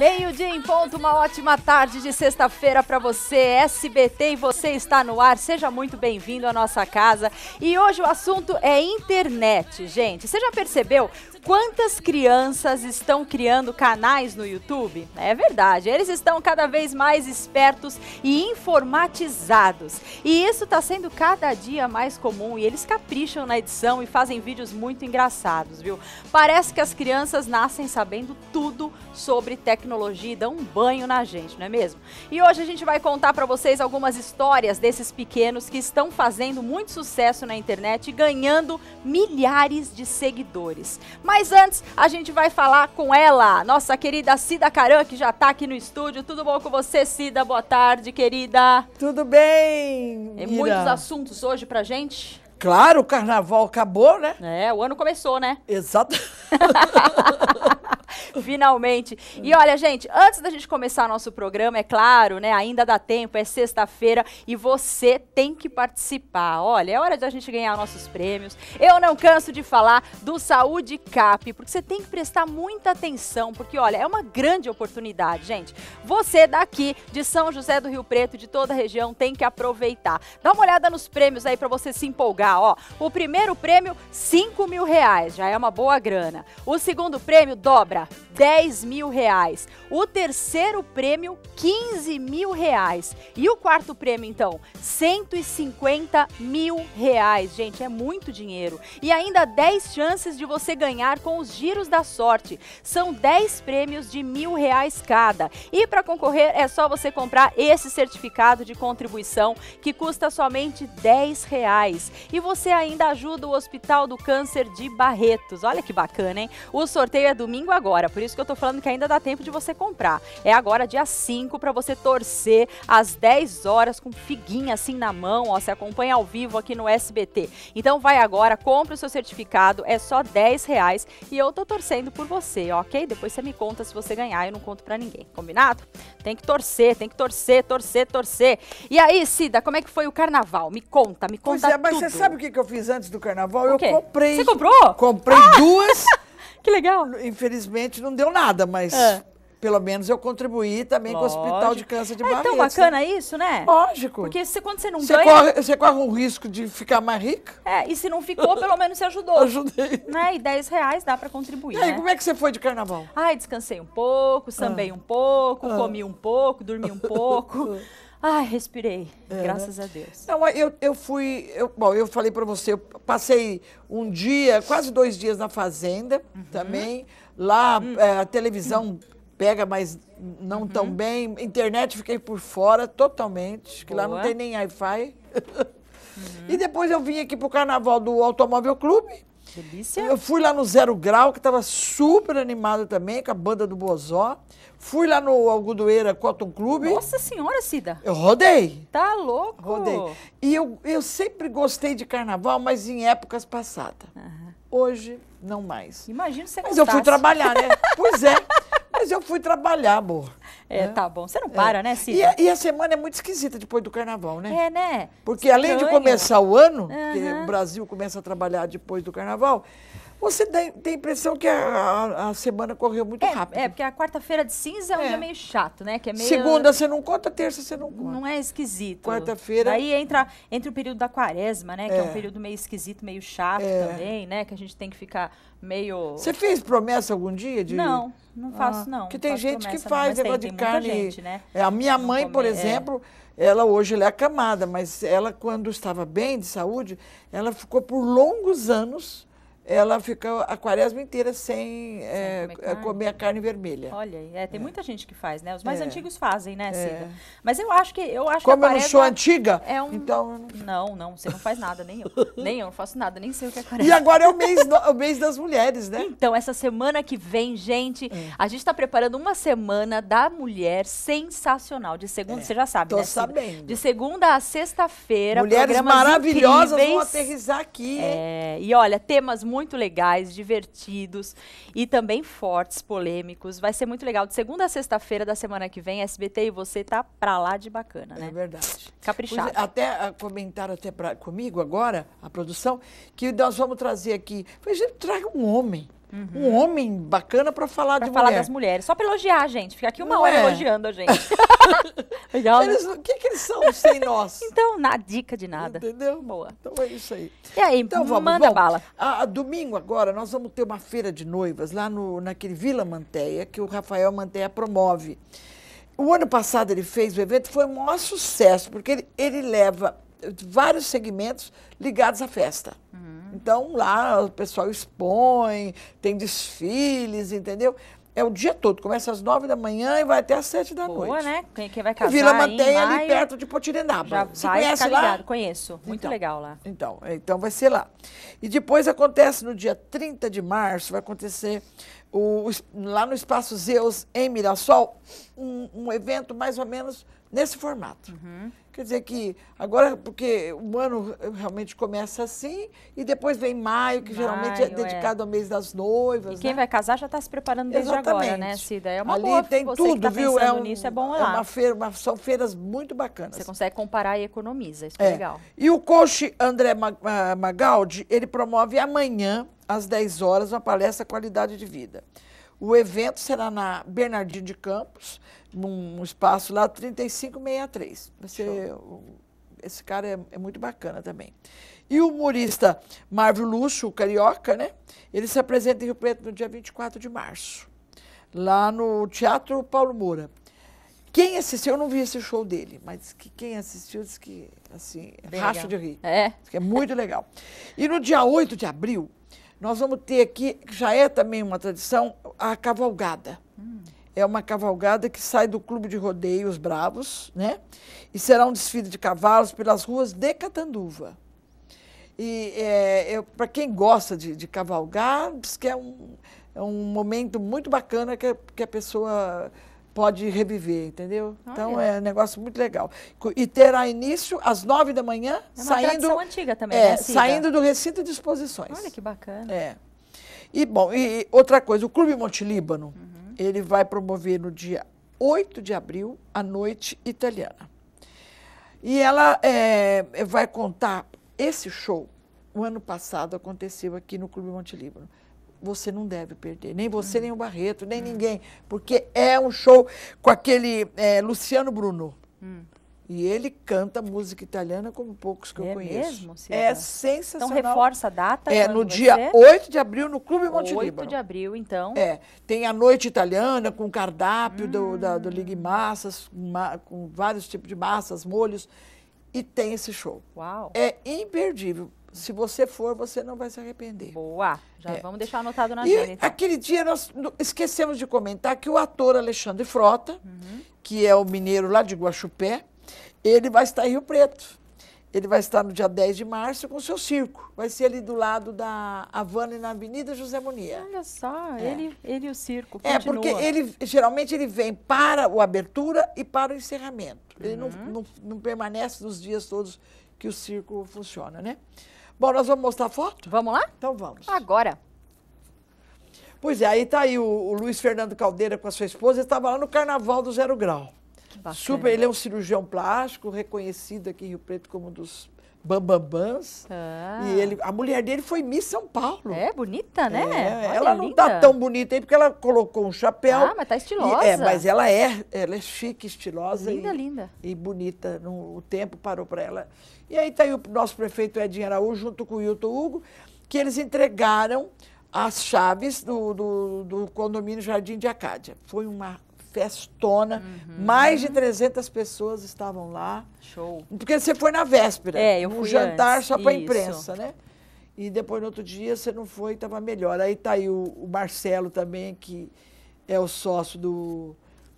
Meio-dia em ponto, uma ótima tarde de sexta-feira para você, SBT, e você está no ar. Seja muito bem-vindo à nossa casa. E hoje o assunto é internet, gente. Você já percebeu quantas crianças estão criando canais no YouTube? É verdade, eles estão cada vez mais espertos e informatizados. E isso está sendo cada dia mais comum e eles capricham na edição e fazem vídeos muito engraçados, viu? Parece que as crianças nascem sabendo tudo sobre tecnologia tecnologia e dá um banho na gente, não é mesmo? E hoje a gente vai contar para vocês algumas histórias desses pequenos que estão fazendo muito sucesso na internet e ganhando milhares de seguidores. Mas antes, a gente vai falar com ela, nossa querida Cida Caran, que já está aqui no estúdio. Tudo bom com você, Cida? Boa tarde, querida. Tudo bem. Tem é muitos assuntos hoje pra gente. Claro, o carnaval acabou, né? É, o ano começou, né? Exato. Finalmente. E olha, gente, antes da gente começar nosso programa, é claro, né? Ainda dá tempo, é sexta-feira e você tem que participar. Olha, é hora de a gente ganhar nossos prêmios. Eu não canso de falar do Saúde Cap, porque você tem que prestar muita atenção, porque olha, é uma grande oportunidade, gente. Você daqui de São José do Rio Preto, de toda a região, tem que aproveitar. Dá uma olhada nos prêmios aí para você se empolgar, ó. O primeiro prêmio, 5 mil reais, já é uma boa grana. O segundo prêmio dobra Yeah. 10 mil reais. O terceiro prêmio, 15 mil reais. E o quarto prêmio, então, 150 mil reais. Gente, é muito dinheiro. E ainda 10 chances de você ganhar com os giros da sorte. São 10 prêmios de mil reais cada. E para concorrer, é só você comprar esse certificado de contribuição que custa somente 10 reais. E você ainda ajuda o Hospital do Câncer de Barretos. Olha que bacana, hein? O sorteio é domingo agora, por isso isso que eu tô falando que ainda dá tempo de você comprar. É agora dia 5 para você torcer às 10 horas com figuinha assim na mão, ó, você acompanha ao vivo aqui no SBT. Então vai agora, compra o seu certificado, é só 10 reais e eu tô torcendo por você, ok? Depois você me conta se você ganhar, eu não conto para ninguém, combinado? Tem que torcer, tem que torcer, torcer, torcer. E aí, Cida, como é que foi o carnaval? Me conta, me conta pois é, mas tudo. você sabe o que eu fiz antes do carnaval? eu comprei. Você comprou? Comprei ah! duas. Que legal. Infelizmente não deu nada, mas é. pelo menos eu contribuí também Lógico. com o Hospital de Câncer de Barretos. É tão né? bacana né? isso, né? Lógico. Porque se quando você não você ganha... Corre, você corre um risco de ficar mais rica. É, e se não ficou, pelo menos você ajudou. Ajudei. Né? E 10 reais dá para contribuir, E aí, né? como é que você foi de carnaval? Ai, descansei um pouco, sambei ah. um pouco, ah. comi um pouco, dormi um pouco. Ai, respirei, é, né? graças né? a Deus. Não, eu, eu fui. Eu, bom, eu falei para você, eu passei um dia, quase dois dias na Fazenda uhum. também. Lá uhum. é, a televisão uhum. pega, mas não tão uhum. bem. Internet fiquei por fora totalmente, que lá não tem nem Wi-Fi. Uhum. E depois eu vim aqui pro carnaval do Automóvel Clube. Delícia. Eu fui lá no Zero Grau, que estava super animado também, com a banda do Bozó. Fui lá no Algodoeira Cotton clube. Nossa senhora, Cida. Eu rodei. Tá louco. Rodei. E eu, eu sempre gostei de carnaval, mas em épocas passadas. Uhum. Hoje, não mais. Imagina você Mas eu fui trabalhar, né? pois é. Mas eu fui trabalhar, amor. É, é. tá bom. Você não é. para, é. né, Cida? E, e, a semana é muito esquisita depois do carnaval, né? É, né? Porque Estranho. além de começar o ano, uhum. porque o Brasil começa a trabalhar depois do carnaval, você tem, a impressão que a, a, semana correu muito é, rápido. É, porque a quarta-feira de cinza é um é. dia meio chato, né? Que é meio... Segunda você não conta, terça você não conta. Não é esquisito. Quarta-feira. Aí entra, entra o período da quaresma, né? Que é um é. período meio esquisito, meio chato é. também, né? Que a gente tem que ficar meio. Você fez promessa algum dia? De... Não, não faço, ah, não. Porque tem gente que faz não, negócio tem, de tem carne. Gente, né? A minha não mãe, come... por exemplo, é. ela hoje ela é acamada, mas ela, quando estava bem de saúde, ela ficou por longos anos ela fica a quaresma inteira sem, sem é, comer, eh, comer, a carne vermelha. Olha, é, tem é. muita gente que faz, né? Os mais é. antigos fazem, né, é. Cida? Mas eu acho que eu acho Como que eu não sou antiga, é um... então... Não, não, você não faz nada, nem eu. nem eu não faço nada, nem sei o que é quaresma. E agora é o mês, do, o mês das mulheres, né? Então, essa semana que vem, gente, é. a gente está preparando uma semana da mulher sensacional. De segunda, você já sabe, Tô né, sabendo. De segunda a sexta-feira, Mulheres maravilhosas incríveis. vão aterrissar aqui. É, e olha, temas muito muito legais, divertidos e também fortes, polêmicos. Vai ser muito legal. De segunda a sexta-feira da semana que vem, SBT e você tá pra lá de bacana, né? É verdade. Caprichado. É, até ah, comentaram até pra, comigo agora, a produção, que nós vamos trazer aqui. Traga um homem. Uhum. Um homem bacana para falar pra de falar mulher. falar das mulheres. Só pra elogiar a gente. ficar aqui uma não hora é. elogiando a gente. Legal, né? eles, O que, que eles são sem nós? então, na dica de nada. Entendeu? Boa. Então é isso aí. E aí, então, vamos. manda bala. A, a, domingo agora, nós vamos ter uma feira de noivas lá no, naquele Vila Manteia, que o Rafael Manteia promove. O ano passado ele fez o evento, foi um maior sucesso, porque ele, ele leva vários segmentos ligados à festa. Uhum. Então lá o pessoal expõe, tem desfiles, entendeu? É o dia todo, começa às nove da manhã e vai até às sete da Boa, noite. né? Quem, quem vai casar Vila Mantém ali maio, perto de Potirenaba. Já vai conhece ficar ligado, lá? conheço. Muito então, legal lá. Então, então vai ser lá. E depois acontece no dia 30 de março, vai acontecer o, lá no Espaço Zeus, em Mirassol, um, um evento mais ou menos nesse formato. Uhum. Quer dizer que agora, porque o ano realmente começa assim, e depois vem maio, que maio, geralmente é, é. dedicado é. ao mês das noivas. E quem né? vai casar já está se preparando desde Exatamente. agora, né, Cida? É uma Ali boa, tem tudo, tá viu? É, um, nisso, é bom é lá. Uma feira, uma, são feiras muito bacanas. Você consegue comparar e economiza, isso é, é legal. E o coach André Magaldi, ele promove amanhã, às 10 horas, uma palestra Qualidade de Vida. O evento será na Bernardino de Campos, num espaço lá 3563. Você, Show. esse cara é, é, muito bacana também. E o humorista Marvio Lúcio, o carioca, né? Ele se apresenta em Rio Preto no dia 24 de março, lá no Teatro Paulo Moura. Quem assistiu, eu não vi esse show dele, mas que quem assistiu disse que, assim, é racha de rir. É. É muito legal. E no dia 8 de abril, nós vamos ter aqui, que já é também uma tradição, a cavalgada. Hum. É uma cavalgada que sai do Clube de Rodeios Bravos, né? E será um desfile de cavalos pelas ruas de Catanduva. E é, para quem gosta de, de, cavalgar, diz que é um, é um momento muito bacana que, que a pessoa pode reviver, entendeu? Olha. Então é um negócio muito legal. E terá início às nove da manhã, é saindo antiga também, é, né, saindo do recinto de exposições. Olha que bacana. É. E bom, e outra coisa, o Clube Monte Líbano, uhum. ele vai promover no dia 8 de abril a noite italiana. E ela é, vai contar esse show. O ano passado aconteceu aqui no Clube Monte Líbano você não deve perder. Nem você, hum. nem o Barreto, nem hum. ninguém. Porque é um show com aquele é, Luciano Bruno. Hum. E ele canta música italiana como poucos que é eu conheço. Mesmo, é sensacional. Então reforça a data. É no dia ser? 8 de abril no Clube Monte 8 Líbano. de abril, então. É, tem a noite italiana com cardápio do, da, do hum. Ligue Massas, com vários tipos de massas, molhos e tem esse show. Uau. É imperdível se você for, você não vai se arrepender. Boa, já é. vamos deixar anotado na e agenda. Então. Aquele dia nós esquecemos de comentar que o ator Alexandre Frota, uhum. que é o mineiro lá de Guaxupé, ele vai estar em Rio Preto. Ele vai estar no dia 10 de março com o seu circo. Vai ser ali do lado da Havana, na Avenida José Monia. Olha só, é. ele, ele e o circo. Continua. É, porque ele geralmente ele vem para a abertura e para o encerramento. Ele uhum. não, não, não permanece nos dias todos que o circo funciona, né? Bom, nós vamos mostrar a foto? Vamos lá? Então vamos. Agora. Pois é, aí tá aí o, o Luiz Fernando Caldeira com a sua esposa, estava lá no Carnaval do Zero Grau. Super, ele é um cirurgião plástico, reconhecido aqui em Rio Preto como um dos bambambans. Ah. Tá. E ele, a mulher dele foi Miss São Paulo. É, bonita, né? É, Olha, ela não é tá linda. tá tão bonita aí porque ela colocou um chapéu. Ah, mas tá estilosa. E, é, mas ela é, ela é chique, estilosa. Linda, e, linda. E bonita. No, o tempo parou para ela. E aí tá aí o nosso prefeito Edinho Araújo junto com o Hilton Hugo, que eles entregaram as chaves do, do, do condomínio Jardim de Acádia. Foi uma festona. Uhum. Mais de 300 pessoas estavam lá. Show. Porque você foi na véspera. É, eu fui. Um jantar antes. só para imprensa, né? E depois, no outro dia, você não foi e estava melhor. Aí tá aí o, o, Marcelo também, que é o sócio do,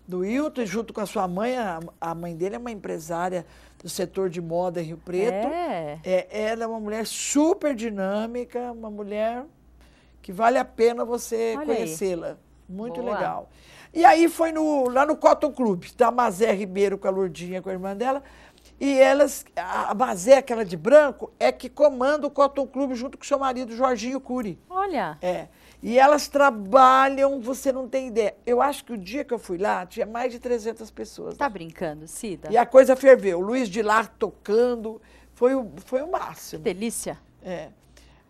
do Hilton, junto com a sua mãe. A, a mãe dele é uma empresária do setor de moda em Rio Preto. É. é. Ela é uma mulher super dinâmica, uma mulher que vale a pena você conhecê-la. Muito Boa. legal. E aí foi no, lá no Cotton Club, tá Mazé Ribeiro com a Lourdinha, com a irmã dela, e elas, a Mazé, aquela de branco, é que comanda o Cotton Club junto com seu marido, Jorginho Cury. Olha! É. E elas trabalham, você não tem ideia. Eu acho que o dia que eu fui lá, tinha mais de 300 pessoas. Tá brincando, Cida? E a coisa ferveu. O Luiz de Lá tocando, foi o, foi o máximo. Que delícia! É.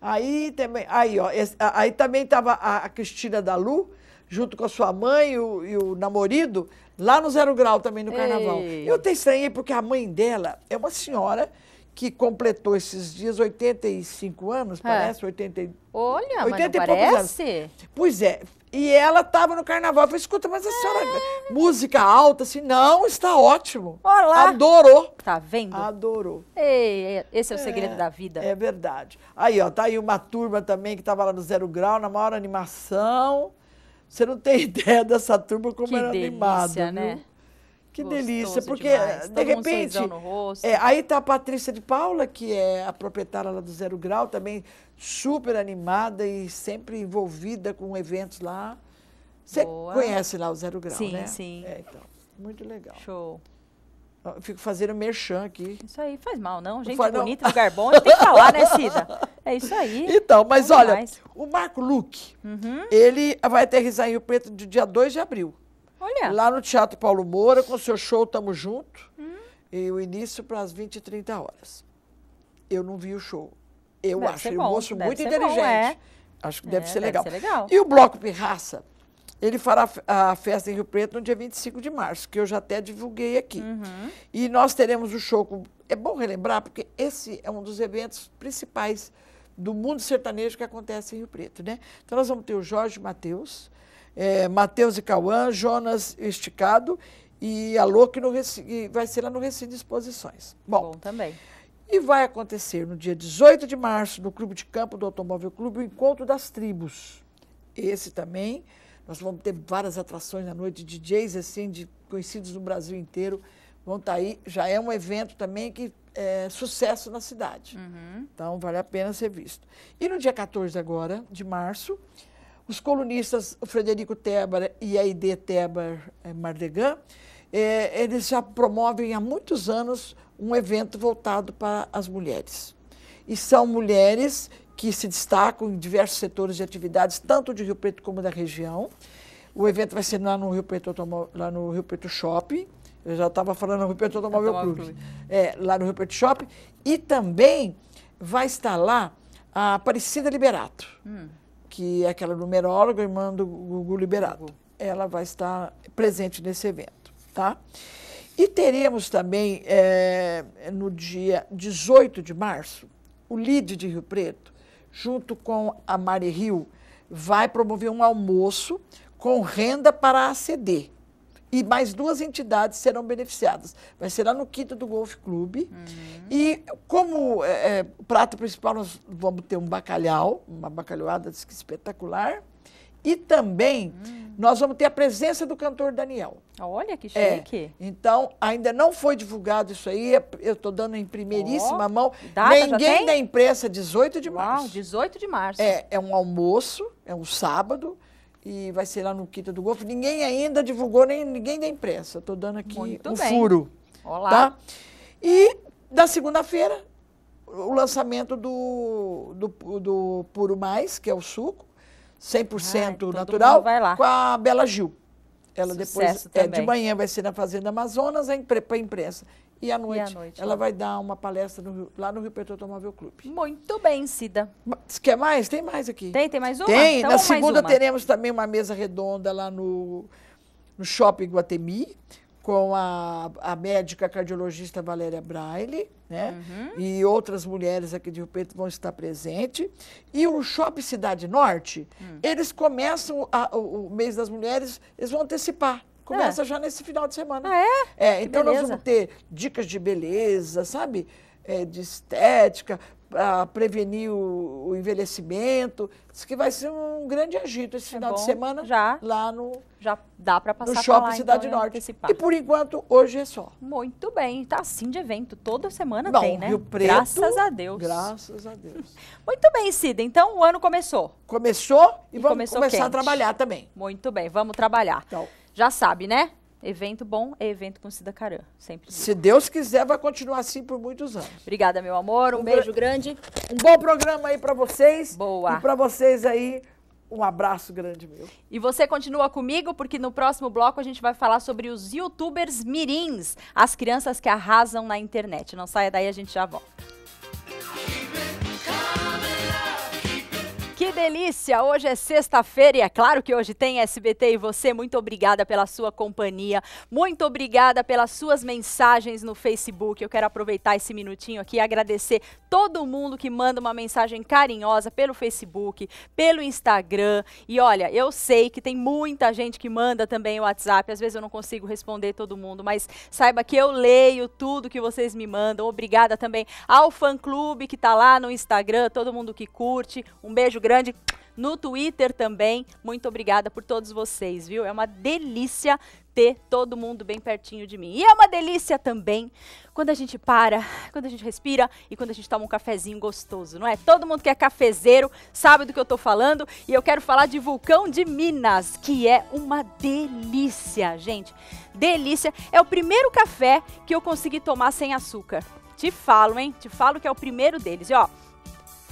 Aí também, aí, ó, aí também estava a, a Cristina da Lu, junto com a sua mãe e o, e o namorado, lá no Zero Grau também no carnaval. Ei. Eu até estranhei porque a mãe dela é uma senhora que completou esses dias 85 anos, é. parece, 80, Olha, 80 mas não e parece? Anos. Pois é. E ela estava no carnaval. Eu falei, escuta, mas a é. senhora, música alta, assim, não, está ótimo. Olá. Adorou. Tá vendo? Adorou. Ei, é, esse é o é, segredo é, da vida. É verdade. Aí, ó, tá aí uma turma também que estava lá no Zero Grau, na maior animação. Você não tem ideia dessa turma como que era delícia, animada. Né? Viu? Que Gostoso delícia, porque demais. Eh, de Todo repente. É, aí tá a Patrícia de Paula, que é a proprietária lá do Zero Grau, também super animada e sempre envolvida com eventos lá. Você conhece lá o Zero Grau, sim, né? Sim, sim. É, então, muito legal. Show. Fico fazendo merchan aqui. Isso aí faz mal, não? Gente faz, bonita, não. lugar bom, a gente tem que falar, né, Cida? É isso aí. Então, mas olha, mais. o Marco Luque, uhum. ele vai aterrissar em Rio Preto de dia 2 de abril. Olha. Lá no Teatro Paulo Moura, com o seu show Tamo Junto. Hum. E o início para as 20 e 30 horas. Eu não vi o show. Eu deve é um moço muito inteligente. Bom, é. Acho que é, deve, ser, deve legal. ser legal. E o Bloco Pirraça, ele fará a festa em Rio Preto no dia 25 de março, que eu já até divulguei aqui. Uhum. E nós teremos o show. Com... É bom relembrar, porque esse é um dos eventos principais do mundo sertanejo que acontece em Rio Preto, né? Então nós vamos ter o Jorge Matheus, é, Matheus e Cauã, Jonas Esticado e a Lô, que no Recife, vai ser lá no Recife de Exposições. Bom, bom também. E vai acontecer no dia 18 de março, no Clube de Campo do Automóvel Clube, o Encontro das Tribos. Esse também nós vamos ter várias atrações na noite, DJs assim, de conhecidos do Brasil inteiro vão estar tá aí. Já é um evento também que é sucesso na cidade. Uhum. Então, vale a pena ser visto. E no dia 14 agora, de março, os colunistas o Frederico Tebar e a ID Tebar é, Mardegan, é, eles já promovem há muitos anos um evento voltado para as mulheres. E são mulheres que se destacam em diversos setores de atividades, tanto de Rio Preto como da região. O evento vai ser lá no Rio Preto, lá no Rio Preto Shopping. Eu já estava falando no Rio Preto Automóvel Clube. É, lá no Rio Preto Shopping. E também vai estar lá a Aparecida Liberato, hum. que é aquela numeróloga, irmã do Gugu Liberato. Ela vai estar presente nesse evento, tá? E teremos também, é, no dia 18 de março, o LID de Rio Preto, junto com a Mari Rio, vai promover um almoço com renda para a ACD. E mais duas entidades serão beneficiadas. Vai ser lá no quinto do Golf Clube. Uhum. E como é, é prato principal, nós vamos ter um bacalhau, uma bacalhoada espetacular. E também hum. nós vamos ter a presença do cantor Daniel. Olha que é, chique. É. Então, ainda não foi divulgado isso aí, é, eu estou dando em primeiríssima oh. mão. Data Ninguém da imprensa, 18 de Uau, março. 18 de março. É, é um almoço, é um sábado e vai ser lá no Quinta do Golfo. Ninguém ainda divulgou, nem ninguém da imprensa. Estou dando aqui Muito um bem. furo. Olá. Tá? E da segunda-feira, o lançamento do, do, do Puro Mais, que é o suco, 100% Ai, natural com a Bela Gil. Ela Sucesso depois é, de manhã vai ser na Fazenda Amazonas, para a imprensa. E à noite, e à noite ela ó. vai dar uma palestra no Rio, lá no Rio Preto Automóvel Clube. Muito bem, Cida. Mas, quer é mais? Tem mais aqui. Tem, tem mais uma? Tem. Então, na segunda teremos também uma mesa redonda lá no, no Shopping Guatemi com a, a médica cardiologista Valéria Braille, né? Uhum. E outras mulheres aqui de Rio Preto vão estar presentes. E o Shopping Cidade Norte, uhum. eles começam a, o, o, mês das mulheres, eles vão antecipar. Começa é. já nesse final de semana. Ah, é? É, então beleza. nós vamos ter dicas de beleza, sabe? É, de estética, prevenir o, o, envelhecimento. Diz que vai ser um grande agito esse é final bom, de semana já, lá no já dá para passar no shopping lá, então, Cidade então, Norte. E, e por enquanto hoje é só. Muito bem, tá assim de evento toda semana Não, tem, né? Rio Preto, graças a Deus. Graças a Deus. Muito bem, Cida. Então o ano começou. Começou e, e vamos começou começar quente. a trabalhar também. Muito bem, vamos trabalhar. Então, já sabe, né? Evento bom é evento com Cida Caran, sempre. Digo. Se Deus quiser, vai continuar assim por muitos anos. Obrigada, meu amor. Um, um beijo gra grande. Um bom programa aí para vocês. Boa. E para vocês aí, um abraço grande meu. E você continua comigo porque no próximo bloco a gente vai falar sobre os youtubers mirins, as crianças que arrasam na internet. Não saia daí, a gente já volta. delícia! Hoje é sexta-feira e é claro que hoje tem SBT e você. Muito obrigada pela sua companhia, muito obrigada pelas suas mensagens no Facebook. Eu quero aproveitar esse minutinho aqui e agradecer todo mundo que manda uma mensagem carinhosa pelo Facebook, pelo Instagram. E olha, eu sei que tem muita gente que manda também o WhatsApp. Às vezes eu não consigo responder todo mundo, mas saiba que eu leio tudo que vocês me mandam. Obrigada também ao fã-clube que está lá no Instagram, todo mundo que curte. Um beijo grande grande no Twitter também. Muito obrigada por todos vocês, viu? É uma delícia ter todo mundo bem pertinho de mim. E é uma delícia também quando a gente para, quando a gente respira e quando a gente toma um cafezinho gostoso, não é? Todo mundo que é cafezeiro sabe do que eu tô falando e eu quero falar de Vulcão de Minas, que é uma delícia, gente. Delícia. É o primeiro café que eu consegui tomar sem açúcar. Te falo, hein? Te falo que é o primeiro deles. E ó,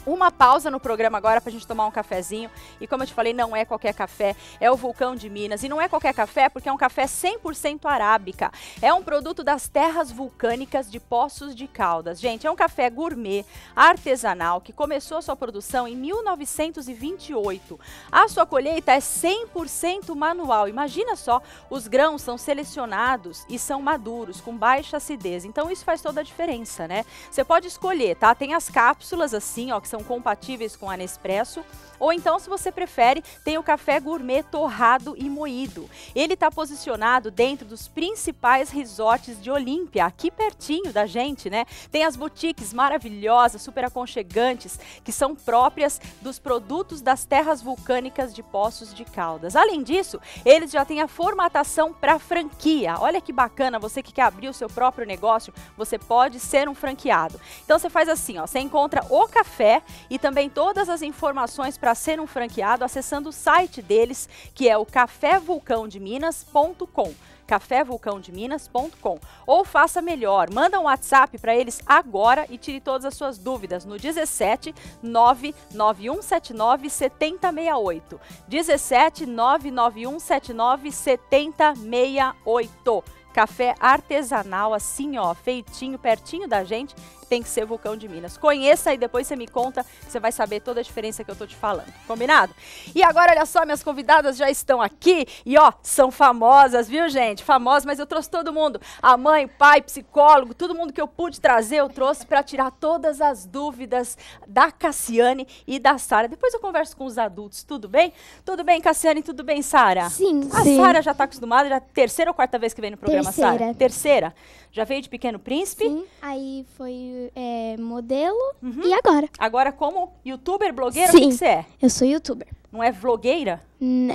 uma pausa no programa agora para a gente tomar um cafezinho. E como eu te falei, não é qualquer café, é o Vulcão de Minas. E não é qualquer café porque é um café 100% arábica. É um produto das terras vulcânicas de Poços de Caldas. Gente, é um café gourmet, artesanal, que começou a sua produção em 1928. A sua colheita é 100% manual. Imagina só, os grãos são selecionados e são maduros, com baixa acidez. Então isso faz toda a diferença, né? Você pode escolher, tá? Tem as cápsulas assim, ó, que são compatíveis com a Nespresso. Ou então, se você prefere, tem o café gourmet torrado e moído. Ele está posicionado dentro dos principais resorts de Olímpia, aqui pertinho da gente, né? Tem as boutiques maravilhosas, super aconchegantes, que são próprias dos produtos das terras vulcânicas de Poços de Caldas. Além disso, eles já têm a formatação para franquia. Olha que bacana, você que quer abrir o seu próprio negócio, você pode ser um franqueado. Então você faz assim, ó, você encontra o café e também todas as informações para ser um franqueado acessando o site deles, que é o cafévulcãodeminas.com cafévulcãodeminas.com ou faça melhor, manda um WhatsApp para eles agora e tire todas as suas dúvidas no 17 99179 7068. 17 99179 7068. Café artesanal assim, ó, feitinho pertinho da gente tem que ser Vulcão de Minas. Conheça e depois você me conta, você vai saber toda a diferença que eu tô te falando. Combinado? E agora, olha só, minhas convidadas já estão aqui e ó, são famosas, viu, gente? Famosas, mas eu trouxe todo mundo. A mãe, pai, psicólogo, todo mundo que eu pude trazer, eu trouxe para tirar todas as dúvidas da Cassiane e da Sara. Depois eu converso com os adultos, tudo bem? Tudo bem, Cassiane? Tudo bem, Sara? Sim. A Sara já tá acostumada, já é terceira ou quarta vez que vem no programa, Sara? Terceira. Terceira. Já veio de Pequeno Príncipe? Sim. Aí foi é, modelo uhum. e agora. Agora, como youtuber, blogueira, Sim, o que você é? Eu sou youtuber. Não é vlogueira?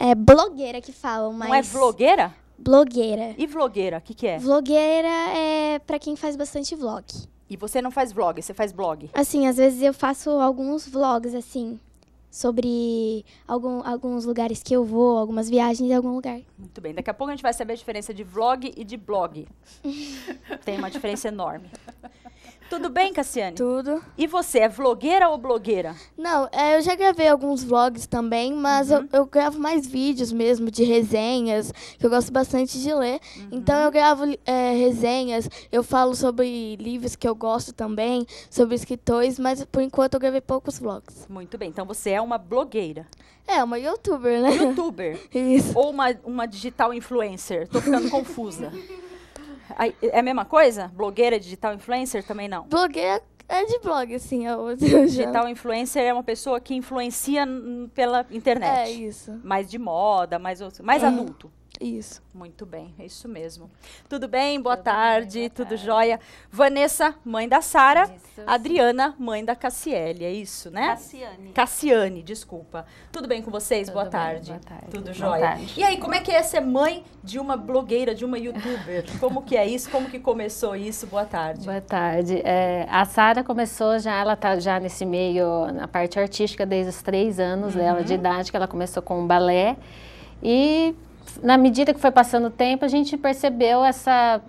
É blogueira que falam, mas. Não é vlogueira? Blogueira. E vlogueira, o que, que é? Vlogueira é para quem faz bastante vlog. E você não faz vlog, você faz blog? Assim, às vezes eu faço alguns vlogs, assim, sobre algum, alguns lugares que eu vou, algumas viagens em algum lugar. Muito bem, daqui a pouco a gente vai saber a diferença de vlog e de blog. Tem uma diferença enorme. Tudo bem, Cassiane? Tudo. E você, é vlogueira ou blogueira? Não, é, eu já gravei alguns vlogs também, mas uhum. eu, eu, gravo mais vídeos mesmo, de resenhas, que eu gosto bastante de ler. Uhum. Então eu gravo é, resenhas, eu falo sobre livros que eu gosto também, sobre escritores, mas por enquanto eu gravei poucos vlogs. Muito bem, então você é uma blogueira. É, uma youtuber, né? Youtuber. Isso. Ou uma, uma digital influencer. Tô ficando confusa. É a mesma coisa? Blogueira, digital influencer também não? Blogueira é de blog, assim. Eu, é digital influencer é uma pessoa que influencia pela internet. É isso. Mais de moda, mais, mais é. adulto. Isso. Muito bem, é isso mesmo. Tudo bem? Boa tudo tarde, bem, boa tudo tarde. jóia. Vanessa, mãe da Sara. Adriana, mãe da Cassiele, é isso, né? Cassiane. Cassiane, desculpa. Tudo bem com vocês? Tudo boa, bem, tarde. boa tarde. Tudo jóia. Tarde. E aí, como é que é ser mãe de uma blogueira, de uma youtuber? Como que é isso? Como que começou isso? Boa tarde. Boa tarde. É, a Sara começou já, ela tá já nesse meio, na parte artística, desde os três anos uhum. dela de idade, que ela começou com o balé. E na medida que foi passando o tempo, a gente percebeu essa,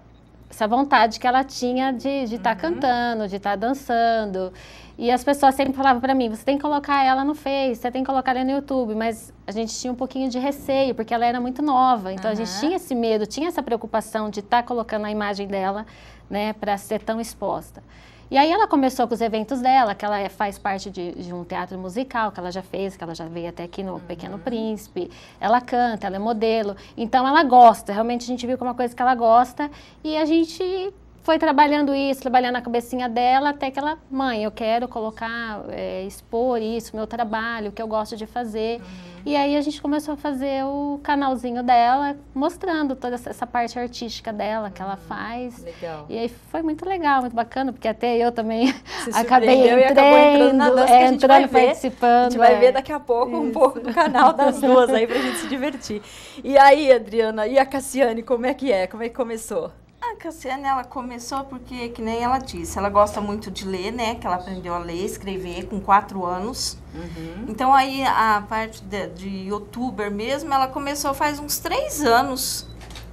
essa vontade que ela tinha de estar de tá uhum. cantando, de estar tá dançando. E as pessoas sempre falavam para mim, você tem que colocar ela no Face, você tem que colocar ela no YouTube, mas a gente tinha um pouquinho de receio, porque ela era muito nova, então uhum. a gente tinha esse medo, tinha essa preocupação de estar tá colocando a imagem dela, né, para ser tão exposta. E aí ela começou com os eventos dela, que ela é, faz parte de, de um teatro musical, que ela já fez, que ela já veio até aqui no uhum. Pequeno Príncipe. Ela canta, ela é modelo. Então ela gosta, realmente a gente viu que é uma coisa que ela gosta e a gente foi trabalhando isso, trabalhando na cabecinha dela, até que ela, mãe, eu quero colocar, é, expor isso, meu trabalho, o que eu gosto de fazer. Uhum. E aí a gente começou a fazer o canalzinho dela, mostrando toda essa parte artística dela que ela faz. Legal. E aí foi muito legal, muito bacana, porque até eu também acabei entrando, entrando vai participando. A gente vai é. ver daqui a pouco Isso. um pouco do canal das duas aí pra gente se divertir. E aí, Adriana, e a Cassiane, como é que é? Como é que começou? Ah, a Cassiane, ela começou porque, que nem ela disse, ela gosta muito de ler, né? Que ela aprendeu a ler, escrever com quatro anos. Uhum. Então, aí, a parte de, de youtuber mesmo, ela começou faz uns três anos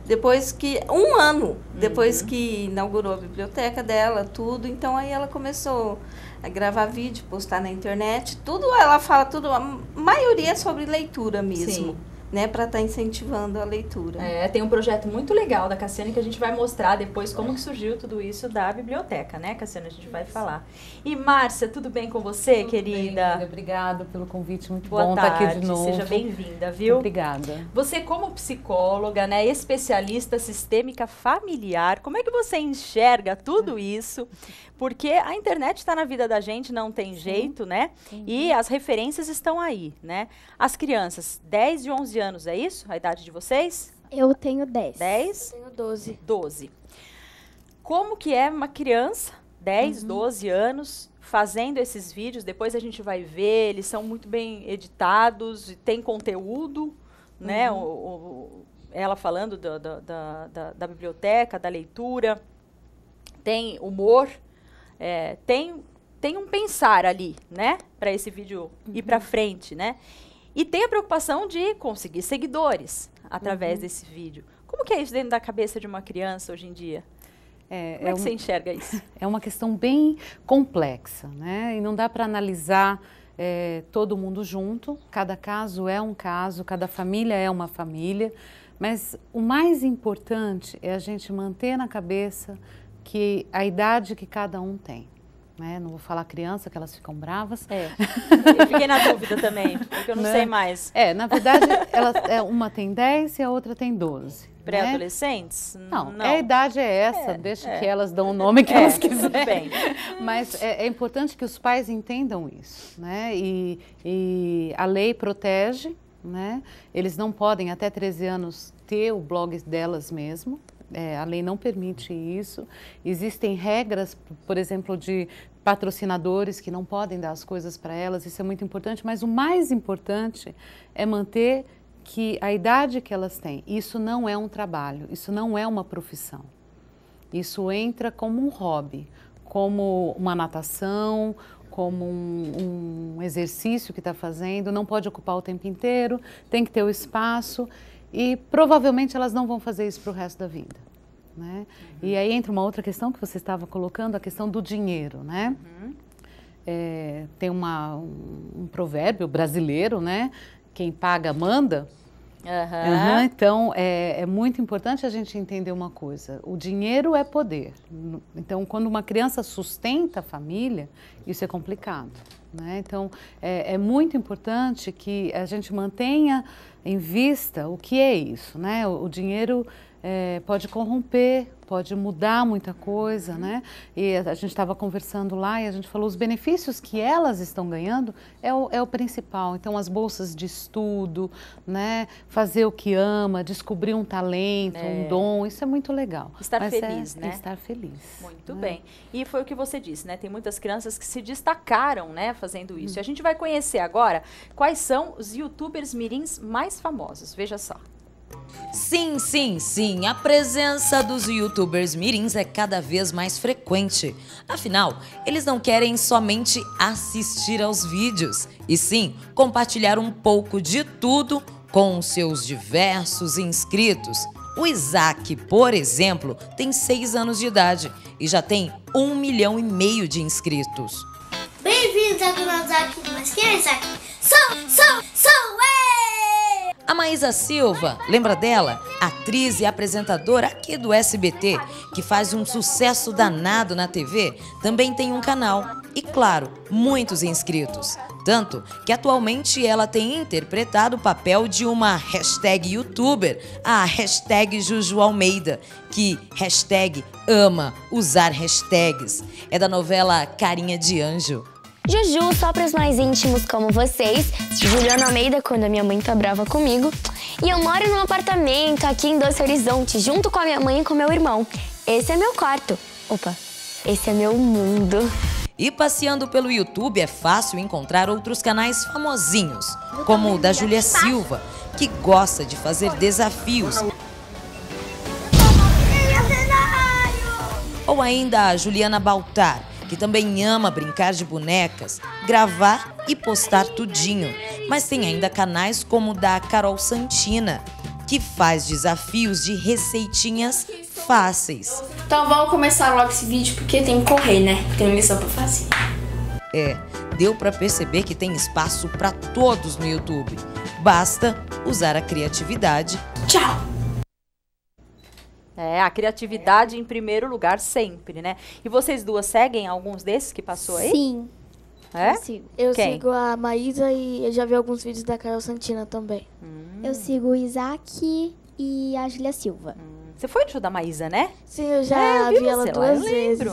depois que um ano depois uhum. que inaugurou a biblioteca dela tudo então aí ela começou a gravar vídeo postar na internet tudo ela fala tudo a maioria é sobre leitura mesmo Sim né, para estar tá incentivando a leitura. É, tem um projeto muito legal da Cassiane que a gente vai mostrar depois como que surgiu tudo isso da biblioteca, né, Cassiane? A gente vai falar. E Márcia, tudo bem com você, tudo querida? Bem, obrigada pelo convite, muito Boa bom tarde, tá estar aqui de novo. Seja bem-vinda, viu? Obrigada. Você como psicóloga, né, especialista sistêmica familiar, como é que você enxerga tudo isso? porque a internet está na vida da gente, não tem jeito, né? Sim. Uhum. E as referências estão aí, né? As crianças, 10 e 11 anos, é isso? A idade de vocês? Eu tenho 10. 10? Eu tenho 12. 12. Como que é uma criança, 10, uhum. 12 anos, fazendo esses vídeos? Depois a gente vai ver, eles são muito bem editados, tem conteúdo, né? uhum. né? O, o, ela falando da, da, da, da biblioteca, da leitura, tem humor, é, tem, tem um pensar ali, né? Para esse vídeo uhum. ir para frente, né? E tem a preocupação de conseguir seguidores através uhum. desse vídeo. Como que é isso dentro da cabeça de uma criança hoje em dia? É, Como é, é que um, você enxerga isso? É uma questão bem complexa, né? E não dá para analisar é, todo mundo junto. Cada caso é um caso, cada família é uma família. Mas o mais importante é a gente manter na cabeça que a idade que cada um tem. Né? Não vou falar criança, que elas ficam bravas. É. Eu fiquei na dúvida também, porque eu não né? sei mais. É, na verdade, é, uma tem 10 e a outra tem 12. Né? Pré-adolescentes? Né? Não, não, é a idade é essa, é, deixa é. que elas dão o nome que é, elas quiserem. Mas é, é, importante que os pais entendam isso, né? E, e a lei protege, né? Eles não podem, até 13 anos, ter o blog delas mesmo, é, a lei não permite isso. Existem regras, por exemplo, de patrocinadores que não podem dar as coisas para elas, isso é muito importante, mas o mais importante é manter que a idade que elas têm, isso não é um trabalho, isso não é uma profissão. Isso entra como um hobby, como uma natação, como um, um exercício que está fazendo, não pode ocupar o tempo inteiro, tem que ter o espaço e provavelmente elas não vão fazer isso para o resto da vida. Né? Uhum. E aí entra uma outra questão que você estava colocando, a questão do dinheiro, né? Uhum. É, tem uma, um, um, provérbio brasileiro, né? Quem paga manda. Uhum. Uhum, então, é, é, muito importante a gente entender uma coisa: o dinheiro é poder. Então, quando uma criança sustenta a família, isso é complicado. Né? Então, é, é, muito importante que a gente mantenha em vista o que é isso. Né? O, o dinheiro é, pode corromper, pode mudar muita coisa, né? E a gente estava conversando lá e a gente falou os benefícios que elas estão ganhando é o, é o principal. Então as bolsas de estudo, né? Fazer o que ama, descobrir um talento, é. um dom, isso é muito legal. Estar Mas é feliz, é, né? Estar feliz. Muito né? bem. E foi o que você disse, né? Tem muitas crianças que se destacaram, né? Fazendo isso. Hum. E a gente vai conhecer agora quais são os YouTubers mirins mais famosos. Veja só. Sim, sim, sim, a presença dos youtubers mirins é cada vez mais frequente. Afinal, eles não querem somente assistir aos vídeos, e sim compartilhar um pouco de tudo com seus diversos inscritos. O Isaac, por exemplo, tem 6 anos de idade e já tem 1 milhão e meio de inscritos. Bem-vindos ao canal Isaac, mas quem é Isaac? Sou, sou, sou eu! A Maísa Silva, lembra dela? Atriz e apresentadora aqui do SBT, que faz um sucesso danado na TV, também tem um canal e, claro, muitos inscritos. Tanto que atualmente ela tem interpretado o papel de uma hashtag youtuber, a hashtag Juju Almeida, que hashtag ama usar hashtags. É da novela Carinha de Anjo. Juju só para os mais íntimos como vocês, Juliana Almeida quando a minha mãe tá brava comigo, e eu moro num apartamento aqui em Doce Horizonte junto com a minha mãe e com meu irmão. Esse é meu quarto. Opa, esse é meu mundo. E passeando pelo YouTube é fácil encontrar outros canais famosinhos, como o da Júlia Silva, que gosta de fazer desafios. Ou ainda a Juliana Baltar, que também ama brincar de bonecas, gravar e postar tudinho. Mas tem ainda canais como o da Carol Santina, que faz desafios de receitinhas fáceis. Então vamos começar logo esse vídeo porque tem que correr, né? Tem missão para fazer. É, deu para perceber que tem espaço para todos no YouTube. Basta usar a criatividade. Tchau. É, a criatividade é. em primeiro lugar sempre, né? E vocês duas seguem alguns desses que passou aí? Sim. É? Eu sigo. Eu sigo a Maísa e eu já vi alguns vídeos da Carol Santina também. Hum. Eu sigo o Isaac e a Julia Silva. Hum. Você foi no show da Maísa, né? Sim, eu já é, eu vi, vi ela duas lá, vezes.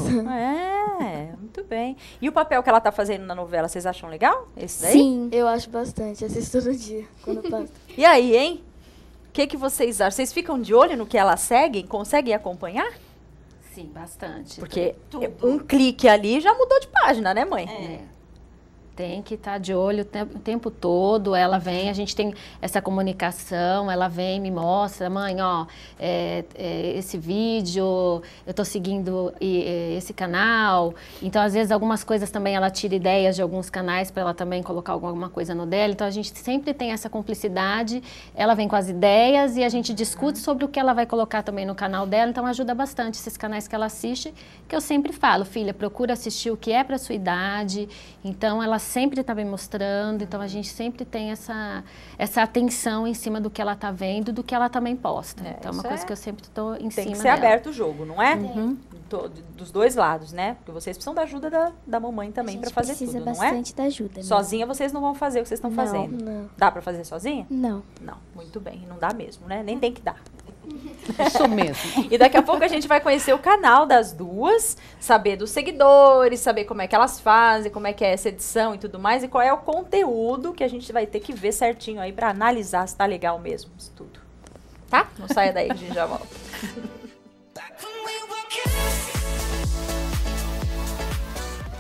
é, muito bem. E o papel que ela tá fazendo na novela, vocês acham legal? Esse daí? Sim, eu acho bastante. Assisto todo dia, quando passa. e aí, hein? que, que vocês acham? Vocês ficam de olho no que elas seguem? Conseguem acompanhar? Sim, bastante. Porque Tudo. um clique ali já mudou de página, né, mãe? É tem que estar tá de olho o tempo, todo. Ela vem, a gente tem essa comunicação, ela vem, me mostra, mãe, ó, é, é, esse vídeo, eu estou seguindo é, esse canal. Então, às vezes, algumas coisas também ela tira ideias de alguns canais para ela também colocar alguma coisa no dela. Então, a gente sempre tem essa cumplicidade. Ela vem com as ideias e a gente discute sobre o que ela vai colocar também no canal dela. Então, ajuda bastante esses canais que ela assiste, que eu sempre falo, filha, procura assistir o que é para sua idade. Então, ela sempre está me mostrando, então a gente sempre tem essa, essa atenção em cima do que ela está vendo e do que ela também posta. É, então é uma coisa é... que eu sempre estou em tem cima. Tem que ser dela. aberto o jogo, não é? Uhum dos dois lados, né? Porque vocês precisam da ajuda da, da mamãe também para fazer tudo, não é? precisa bastante da ajuda. Né? Sozinha vocês não vão fazer o que vocês estão fazendo. Não. Dá para fazer sozinha? Não. Não, muito bem. Não dá mesmo, né? Nem tem que dar. Isso mesmo. e daqui a pouco a gente vai conhecer o canal das duas, saber dos seguidores, saber como é que elas fazem, como é que é essa edição e tudo mais, e qual é o conteúdo que a gente vai ter que ver certinho aí para analisar se tá legal mesmo isso tudo. Tá? Não saia daí, a gente já volta.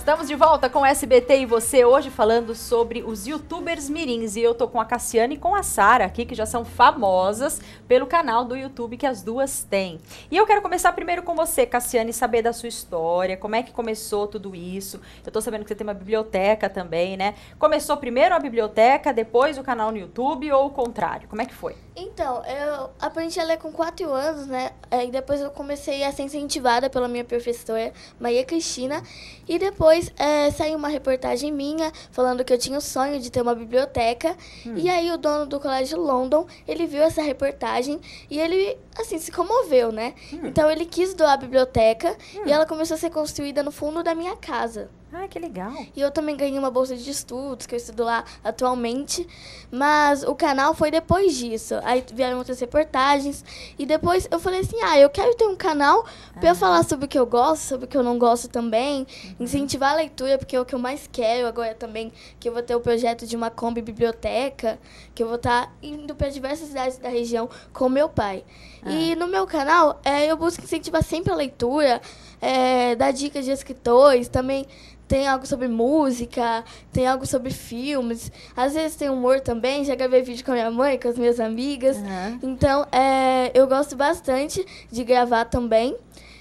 Estamos de volta com o SBT e você hoje falando sobre os youtubers mirins. E eu tô com a Cassiane e com a Sara aqui, que já são famosas pelo canal do YouTube que as duas têm. E eu quero começar primeiro com você, Cassiane, saber da sua história, como é que começou tudo isso. Eu tô sabendo que você tem uma biblioteca também, né? Começou primeiro a biblioteca, depois o canal no YouTube ou o contrário? Como é que foi? Então, eu aprendi a ler com 4 anos, né? E depois eu comecei a ser incentivada pela minha professora, Maria Cristina, e depois depois é, saiu uma reportagem minha falando que eu tinha o sonho de ter uma biblioteca. Hum. E aí o dono do Colégio London, ele viu essa reportagem e ele, assim, se comoveu, né? Hum. Então ele quis doar a biblioteca hum. e ela começou a ser construída no fundo da minha casa. Ah, que legal. E eu também ganhei uma bolsa de estudos, que eu estudo lá atualmente. Mas o canal foi depois disso. Aí vieram outras reportagens. E depois eu falei assim: ah, eu quero ter um canal ah. eu falar sobre o que eu gosto, sobre o que eu não gosto também. Uhum. Incentivar a leitura, porque é o que eu mais quero agora também. Que eu vou ter o projeto de uma Kombi Biblioteca. Que eu vou estar tá indo para diversas cidades da região com meu pai. Ah. E no meu canal, é, eu busco incentivar sempre a leitura, é, dar dicas de escritores, também tem algo sobre música, tem algo sobre filmes. Às vezes tem humor também. Já gravei vídeo com a minha mãe, com as minhas amigas. Uhum. Então, é, eu gosto bastante de gravar também.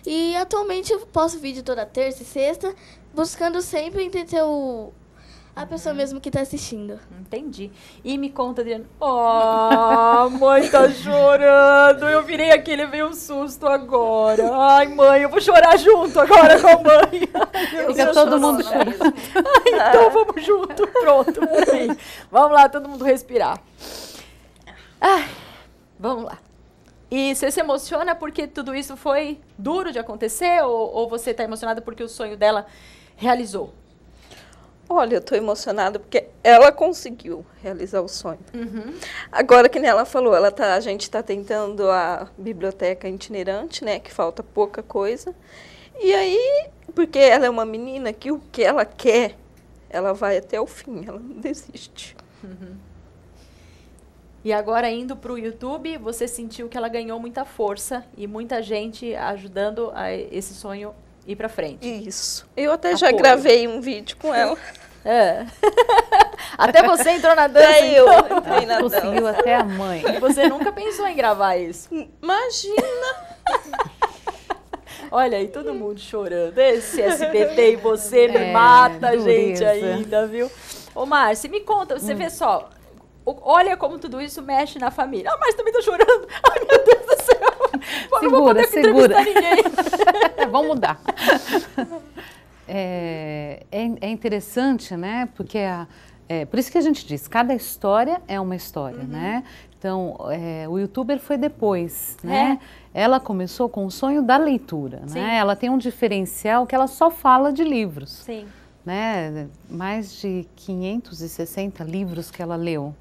E atualmente eu posto vídeo toda terça e sexta, buscando sempre entender o, a pessoa mesmo que está assistindo. Entendi. E me conta, Adriano. Oh, mãe tá chorando. Eu virei aquele veio um susto agora. Ai, mãe, eu vou chorar junto agora com a mãe. Fica todo mundo chorando. então vamos junto. Pronto, peraí. Vamos lá, todo mundo respirar. Ai, vamos lá. E você se emociona porque tudo isso foi duro de acontecer ou, ou você está emocionada porque o sonho dela realizou? Olha, eu estou emocionada porque ela conseguiu realizar o sonho. Uhum. Agora, que Nela ela falou, ela tá, a gente está tentando a biblioteca itinerante, né? Que falta pouca coisa. E aí, porque ela é uma menina que o que ela quer, ela vai até o fim, ela não desiste. Uhum. E agora, indo para o YouTube, você sentiu que ela ganhou muita força e muita gente ajudando a esse sonho ir para frente. Isso. Eu até Apoio. já gravei um vídeo com ela. É. Até você entrou na dança. Até eu então. entrei na dança. Conseguiu até a mãe. E você nunca pensou em gravar isso. Imagina! Olha aí, todo mundo chorando. Esse SBT e você me é, mata, a gente, ainda, viu? Ô, Márcia, me conta, você hum. vê só. Olha como tudo isso mexe na família. Ah, mas também tô chorando. Ai, meu Deus do céu. segura, não vou poder segura. ninguém. Vamos mudar é, é, é interessante, né? Porque a, é, por isso que a gente diz, cada história é uma história, uhum. né? Então, é, o youtuber foi depois, né? É. Ela começou com o sonho da leitura, né? Sim. né? Ela tem um diferencial que ela só fala de livros. Sim. Né? Mais de 560 livros que ela leu,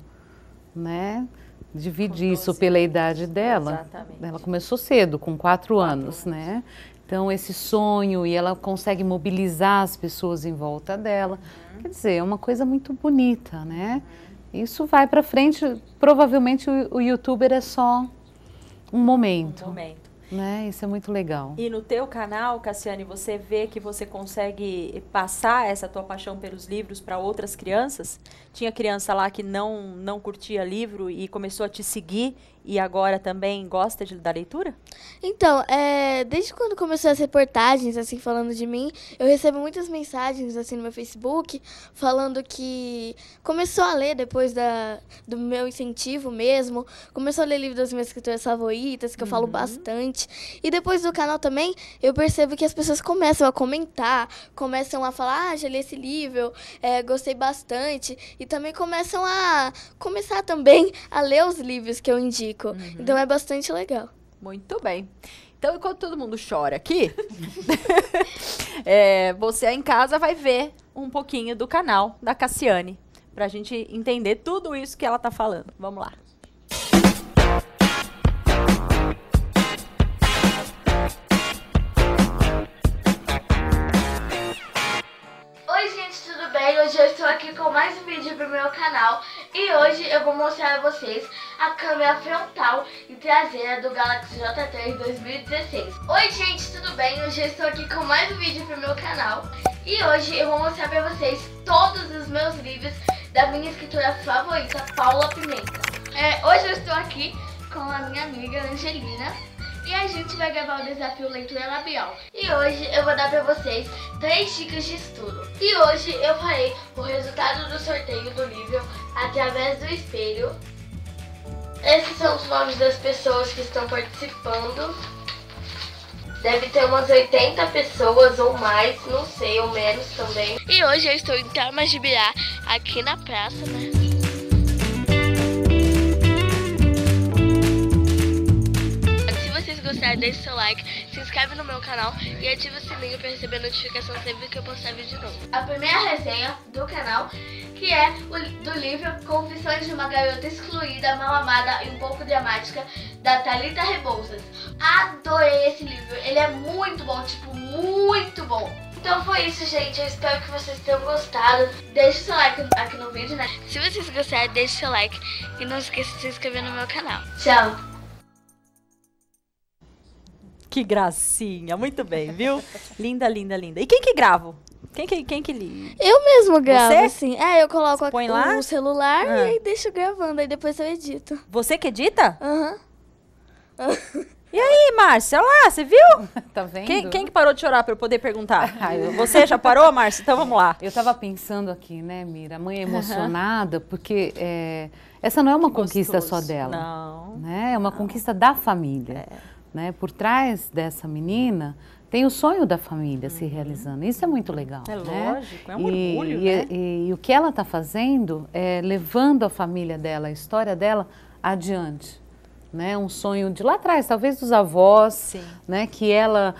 né? Divide isso pela idade dela. Exatamente. Ela começou cedo, com quatro, quatro anos, né? anos, né? Então, esse sonho, e ela consegue mobilizar as pessoas em volta dela. Uhum. Quer dizer, é uma coisa muito bonita, né? Uhum. Isso vai para frente. Provavelmente o, o, youtuber é só um momento. Um momento. Né? Isso é muito legal. E no teu canal, Cassiane, você vê que você consegue passar essa tua paixão pelos livros para outras crianças? Tinha criança lá que não, não curtia livro e começou a te seguir e agora também gosta de, da leitura? Então, é, desde quando começou as reportagens, assim, falando de mim, eu recebo muitas mensagens, assim, no meu Facebook, falando que começou a ler depois da, do meu incentivo mesmo, começou a ler livros das minhas escritoras favoritas, que eu uhum. falo bastante, e depois do canal também, eu percebo que as pessoas começam a comentar, começam a falar, ah, já li esse livro, é, gostei bastante, e também começam a começar também a ler os livros que eu indico público. Uhum. Então é bastante legal. Muito bem. Então, enquanto todo mundo chora aqui, é, você aí em casa vai ver um pouquinho do canal da Cassiane, pra gente entender tudo isso que ela tá falando. Vamos lá. mais um vídeo pro meu canal e hoje eu vou mostrar a vocês a câmera frontal e traseira do Galaxy J3 2016. Oi gente, tudo bem? Hoje eu estou aqui com mais um vídeo pro meu canal e hoje eu vou mostrar pra vocês todos os meus livros da minha escritora favorita, Paula Pimenta. É, hoje eu estou aqui com a minha amiga Angelina e a gente vai gravar o desafio leitura labial. E hoje eu vou dar pra vocês três dicas de estudo. E hoje eu farei o resultado do sorteio do livro através do espelho. Esses são os nomes das pessoas que estão participando. Deve ter umas 80 pessoas ou mais, não sei, ou menos também. E hoje eu estou em Tamajibirá, aqui na praça, né? gostar, deixe seu like, se inscreve no meu canal e ative o sininho para receber notificação sempre que eu postar vídeo novo. A primeira resenha do canal, que é o, do livro Confissões de uma Garota Excluída, Mal Amada e um pouco dramática, da Thalita Rebouças. Adorei esse livro, ele é muito bom, tipo, muito bom. Então foi isso, gente. Eu espero que vocês tenham gostado. Deixe seu like aqui no vídeo, né? Se vocês gostaram, deixe seu like. E não esqueça de se inscrever no meu canal. Tchau! que gracinha. Muito bem, viu? linda, linda, linda. E quem que gravo? Quem que, quem que li? Eu mesmo gravo, Você? assim. É, eu coloco aqui no lá? o celular ah. e aí deixo gravando, aí depois eu edito. Você que edita? Aham. Uhum. E aí, Márcia? Olha lá, você viu? Tá vendo? Quem, quem que parou de chorar para eu poder perguntar? você já parou, Márcia? Então vamos lá. Eu estava pensando aqui, né, Mira? A mãe é emocionada uhum. porque é, essa não é uma que conquista gostoso. só dela. Não. Né? É uma não. conquista da família. É né? Por trás dessa menina tem o sonho da família uhum. se realizando. Isso é muito legal. É né? lógico, é um e, orgulho. E, né? e, e o que ela está fazendo é levando a família dela, a história dela, adiante. Né, um sonho de lá atrás, talvez dos avós, Sim. né, que ela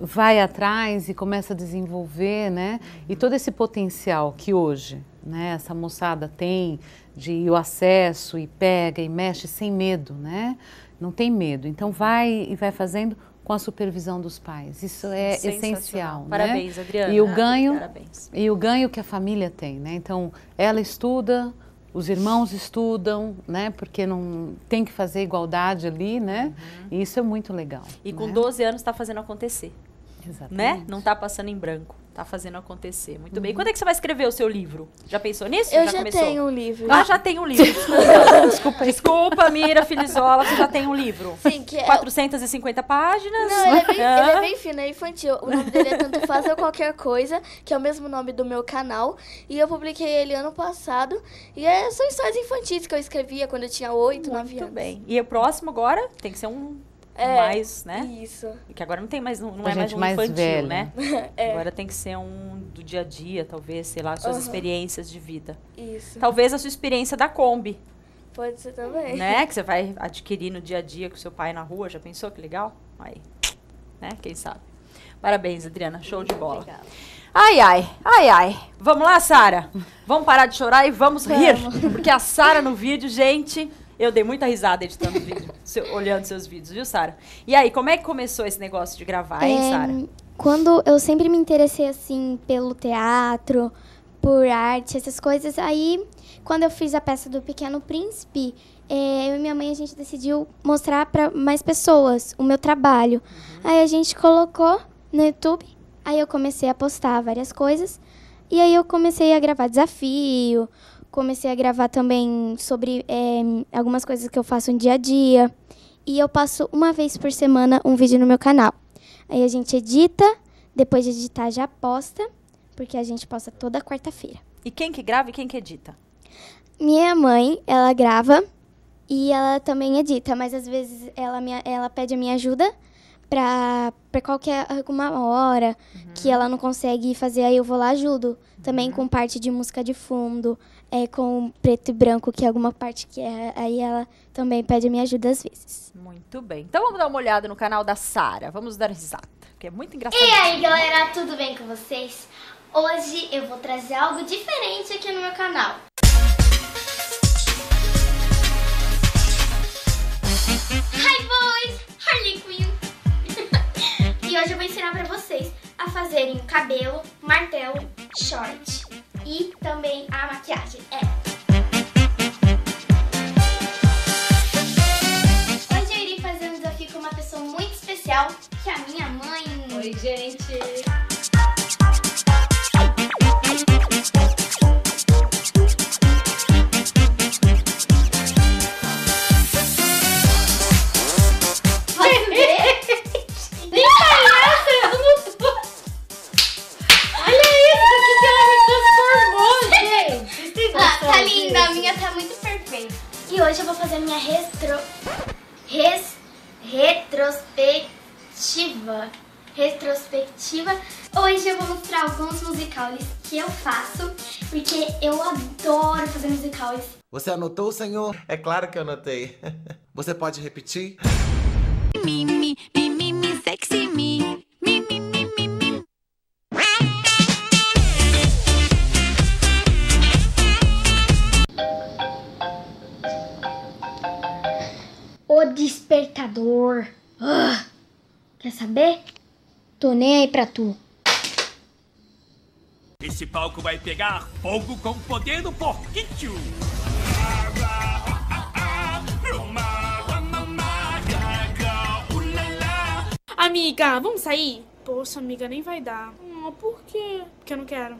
vai atrás e começa a desenvolver, né? E uhum. todo esse potencial que hoje, né, essa moçada tem de o acesso e pega e mexe sem medo, né? não tem medo. Então vai e vai fazendo com a supervisão dos pais. Isso é essencial. Né? Parabéns, Adriana. E o ah, ganho, e o ganho que a família tem, né? Então ela estuda, os irmãos estudam, né? Porque não tem que fazer igualdade ali, né? Uhum. E isso é muito legal. E com né? 12 anos está fazendo acontecer. Exatamente. Né? Não está passando em branco. Tá fazendo acontecer. Muito uhum. bem. Quando é que você vai escrever o seu livro? Já pensou nisso? Eu já, já tenho um livro. Ah, já tem um livro. Desculpa. Desculpa, Desculpa Mira Filizola, você já tem um livro. Sim, que é... 450 páginas. Não, ele é bem, ah. ele é bem fino, é infantil. O nome dele é Tanto Faz ou Qualquer Coisa, que é o mesmo nome do meu canal. E eu publiquei ele ano passado. E é, são histórias infantis que eu escrevia quando eu tinha 8, Muito 9 anos. Muito bem. E o próximo agora tem que ser um é, mais, né? Isso. Que agora não tem mais, não, não é mais um mais infantil, velha. né? é. Agora tem que ser um do dia a dia, talvez, sei lá, suas uhum. experiências de vida. Isso. Talvez a sua experiência da Kombi. Pode ser também. Né? Que você vai adquirir no dia a dia com seu pai na rua, já pensou que legal? Aí. Né? Quem sabe? Parabéns, Adriana. Show de bola. Obrigada. Ai, ai, ai, ai. Vamos lá, Sara? Vamos parar de chorar e vamos, vamos. rir. Porque a Sara no vídeo, gente. Eu dei muita risada editando vídeo, seu, olhando seus vídeos, viu, Sara? E aí, como é que começou esse negócio de gravar, hein, é, Sara? Quando eu sempre me interessei, assim, pelo teatro, por arte, essas coisas. Aí, quando eu fiz a peça do Pequeno Príncipe, é, eu e minha mãe, a gente decidiu mostrar para mais pessoas o meu trabalho. Uhum. Aí a gente colocou no YouTube, aí eu comecei a postar várias coisas. E aí eu comecei a gravar desafio, comecei a gravar também sobre é, algumas coisas que eu faço no dia a dia. E eu passo uma vez por semana um vídeo no meu canal. Aí a gente edita, depois de editar já posta, porque a gente posta toda quarta-feira. E quem que grava e quem que edita? Minha mãe, ela grava e ela também edita, mas às vezes ela, me, ela pede a minha ajuda pra, pra qualquer alguma hora uhum. que ela não consegue fazer, aí eu vou lá ajudo. Também uhum. com parte de música de fundo, é, com preto e branco, que é alguma parte que é, aí ela também pede minha ajuda às vezes. Muito bem. Então vamos dar uma olhada no canal da Sara. Vamos dar risada, que é muito engraçado. E aí, galera, tudo bem com vocês? Hoje eu vou trazer algo diferente aqui no meu canal. Hi boys, Harley Quinn e hoje eu vou ensinar pra vocês a fazerem o cabelo, martelo, short e também a maquiagem. É. Hoje eu irei fazer um desafio com uma pessoa muito especial, que é a minha mãe. Oi, gente! a minha tá muito perfeita. E hoje eu vou fazer a minha retro... Res... Retrospectiva. Retrospectiva. Hoje eu vou mostrar alguns musicais que eu faço, porque eu adoro fazer musicais. Você anotou, senhor? É claro que eu anotei. Você pode repetir? nem aí pra tu. Esse palco vai pegar fogo com o poder do porquinho. Amiga, vamos sair? Poxa, amiga, nem vai dar. Oh, por quê? Porque eu não quero.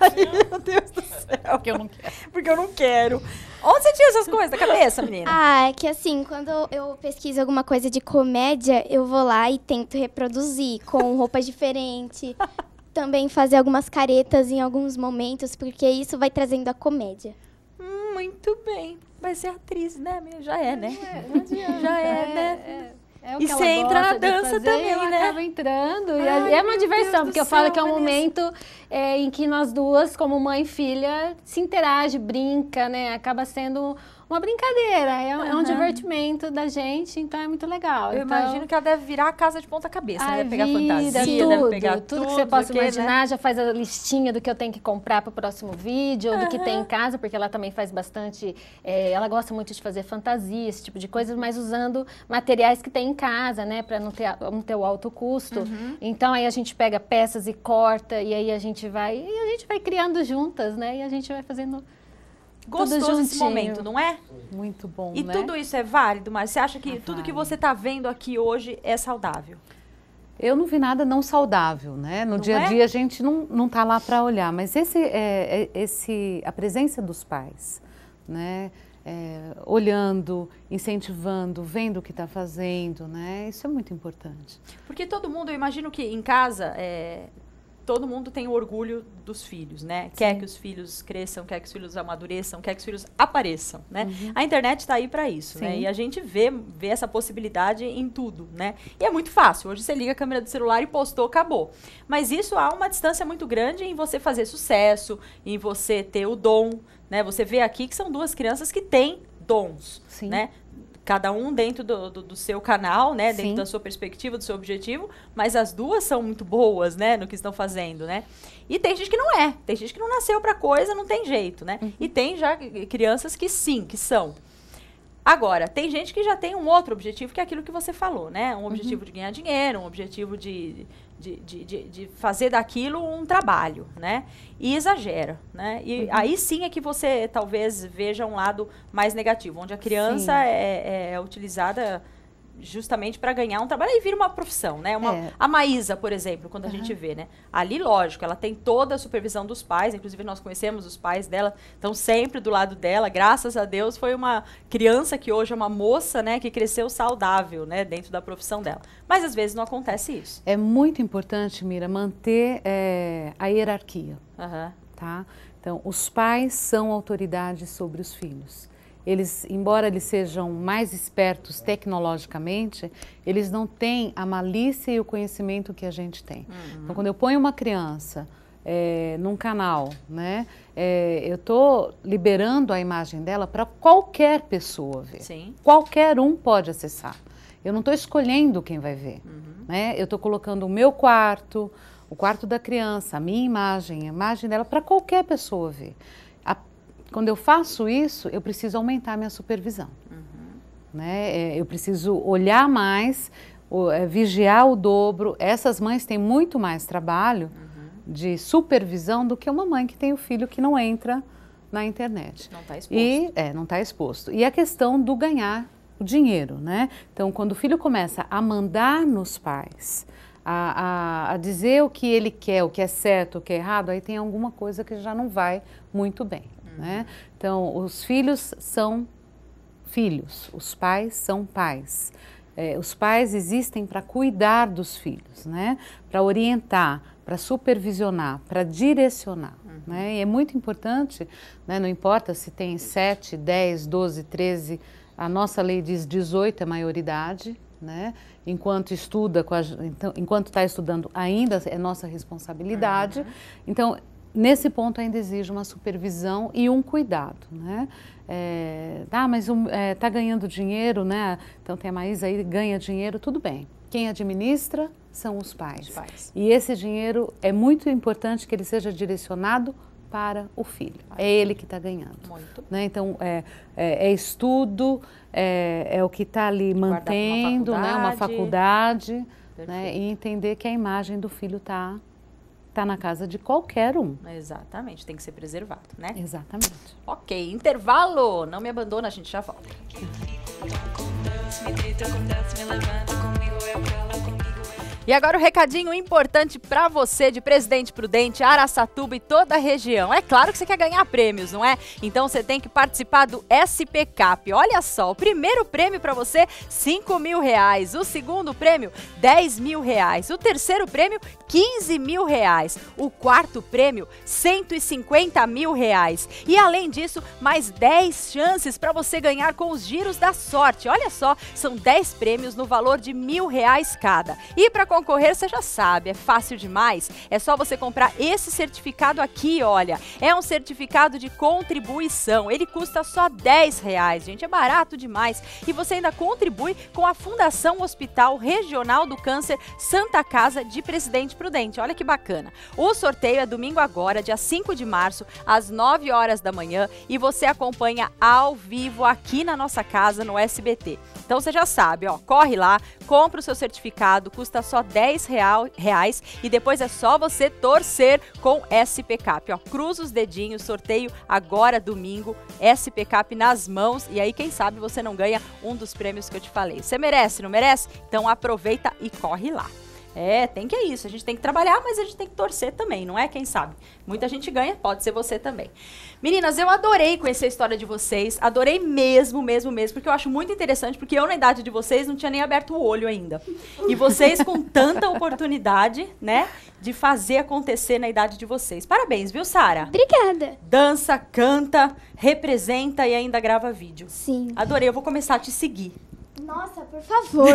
Ai, meu Deus do céu. Porque eu não quero. Porque eu não quero. Onde você tinha essas coisas da cabeça, menina? Ah, é que assim, quando eu pesquiso alguma coisa de comédia, eu vou lá e tento reproduzir com roupas diferentes. Também fazer algumas caretas em alguns momentos, porque isso vai trazendo a comédia. Hum, muito bem. Vai ser atriz, né? Já é, né? É, já é, né? É. é. É e você entra na dança fazer, também, eu né? Acaba entrando Ai, e é, é uma diversão, porque eu falo que é um momento é, em que nós duas, como mãe e filha, se interage, brinca, né? Acaba sendo uma brincadeira, é, uhum. é um divertimento da gente, então é muito legal. Eu então, imagino que ela deve virar a casa de ponta cabeça, né? Deve pegar fantasia, tudo, deve pegar tudo. Tudo que você possa que, né? imaginar, né? já faz a listinha do que eu tenho que comprar para o próximo vídeo, uhum. do que tem em casa, porque ela também faz bastante, é, ela gosta muito de fazer fantasia, esse tipo de coisa, mas usando materiais que tem em casa, né? Para não ter, não ter o alto custo. Uhum. Então aí a gente pega peças e corta, e aí a gente vai, e a gente vai criando juntas, né? E a gente vai fazendo gostoso esse momento, não é? Muito bom, e né? E tudo isso é válido, mas você acha que ah, tudo vale. que você está vendo aqui hoje é saudável? Eu não vi nada não saudável, né? No não dia a é? dia a gente não não tá lá para olhar, mas esse é, é, esse a presença dos pais, né? É, olhando, incentivando, vendo o que está fazendo, né? Isso é muito importante. Porque todo mundo, eu imagino que em casa, é, todo mundo tem o orgulho dos filhos, né? Quer que os filhos cresçam, quer que os filhos amadureçam, quer que os filhos apareçam, né? Uhum. A internet está aí para isso, né? Sim. né? E a gente vê, vê essa possibilidade em tudo, né? E é muito fácil. Hoje você liga a câmera do celular e postou, acabou. Mas isso há uma distância muito grande em você fazer sucesso, em você ter o dom, né? Você vê aqui que são duas crianças que têm dons, Sim. né? cada um dentro do, do, do seu canal, né? Sim. Dentro da sua perspectiva, do seu objetivo, mas as duas são muito boas, né? No que estão fazendo, né? E tem gente que não é, tem gente que não nasceu para coisa, não tem jeito, né? Uhum. E tem já crianças que sim, que são. Agora, tem gente que já tem um outro objetivo, que é aquilo que você falou, né? Um uhum. objetivo uhum. de ganhar dinheiro, um objetivo de, de, de, de, de fazer daquilo um trabalho, né? E exagera, né? E uhum. aí sim é que você talvez veja um lado mais negativo, onde a criança é, é, é utilizada justamente para ganhar um trabalho e vir uma profissão, né? Uma, é. A Maísa, por exemplo, quando a uhum. gente vê, né? Ali, lógico, ela tem toda a supervisão dos pais, inclusive nós conhecemos os pais dela, estão sempre do lado dela, graças a Deus, foi uma criança que hoje é uma moça, né? Que cresceu saudável, né? Dentro da profissão dela. Mas às vezes não acontece isso. É muito importante, Mira, manter é, a hierarquia, uhum. tá? Então, os pais são autoridades sobre os filhos eles, embora eles sejam mais espertos tecnologicamente, eles não têm a malícia e o conhecimento que a gente tem. Uhum. Então, quando eu ponho uma criança é, num canal, né? É, eu estou liberando a imagem dela para qualquer pessoa ver. Sim. Qualquer um pode acessar. Eu não estou escolhendo quem vai ver. Uhum. Né? Eu estou colocando o meu quarto, o quarto da criança, a minha imagem, a imagem dela para qualquer pessoa ver quando eu faço isso, eu preciso aumentar minha supervisão. Uhum. Né? É, eu preciso olhar mais, é, vigiar o dobro. Essas mães têm muito mais trabalho uhum. de supervisão do que uma mãe que tem o filho que não entra na internet. Não está exposto. E, é, não está exposto. E a questão do ganhar o dinheiro, né? Então, quando o filho começa a mandar nos pais, a, a, a, dizer o que ele quer, o que é certo, o que é errado, aí tem alguma coisa que já não vai muito bem. Né? Então, os filhos são filhos, os pais são pais. É, os pais existem para cuidar dos filhos, né? para orientar, para supervisionar, para direcionar. Uhum. Né? E é muito importante, né? não importa se tem 7, 10, 12, 13, a nossa lei diz 18 é maioridade, né? Enquanto estuda, a, então, enquanto está estudando, ainda é nossa responsabilidade. Uhum. Então nesse ponto ainda exige uma supervisão e um cuidado, né? É, ah, mas está é, um, ganhando dinheiro, né? Então tem a Maísa aí, ganha dinheiro, tudo bem. Quem administra são os pais. os pais. E esse dinheiro é muito importante que ele seja direcionado para o filho. Ah, é ele que está ganhando. Né? Então, é, é, é estudo, é, é, o que está ali mantendo, uma faculdade, né? uma faculdade né? e entender que a imagem do filho está está na casa de qualquer um. Exatamente, tem que ser preservado, né? Exatamente. Ok, intervalo! Não me abandona, a gente já volta. E agora o um recadinho importante para você de Presidente Prudente, Araçatuba e toda a região. É claro que você quer ganhar prêmios, não é? Então você tem que participar do SP Cap. Olha só, o primeiro prêmio para você, 5 mil reais. O segundo prêmio, 10 mil reais. O terceiro prêmio, 15 mil reais. O quarto prêmio, 150 mil reais. E além disso, mais 10 chances para você ganhar com os giros da sorte. Olha só, são 10 prêmios no valor de mil reais cada. E para concorrer, você já sabe, é fácil demais. É só você comprar esse certificado aqui, olha. É um certificado de contribuição. Ele custa só 10 reais, gente. É barato demais. E você ainda contribui com a Fundação Hospital Regional do Câncer Santa Casa de Presidente Prudente. Olha que bacana. O sorteio é domingo agora, dia 5 de março, às 9 horas da manhã. E você acompanha ao vivo aqui na nossa casa, no SBT. Então você já sabe, ó, corre lá, compra o seu certificado, custa só 10 real, reais e depois é só você torcer com SP Cap. Ó, cruza os dedinhos, sorteio agora domingo, SP Cap nas mãos e aí quem sabe você não ganha um dos prêmios que eu te falei. Você merece, não merece? Então aproveita e corre lá. É, tem que é isso. A gente tem que trabalhar, mas a gente tem que torcer também, não é? Quem sabe? Muita gente ganha, pode ser você também. Meninas, eu adorei conhecer a história de vocês. Adorei mesmo, mesmo, mesmo, porque eu acho muito interessante, porque eu, na idade de vocês, não tinha nem aberto o olho ainda. E vocês, com tanta oportunidade, né? De fazer acontecer na idade de vocês. Parabéns, viu, Sara? Obrigada. Dança, canta, representa e ainda grava vídeo. Sim. Adorei, eu vou começar a te seguir. Nossa, por favor.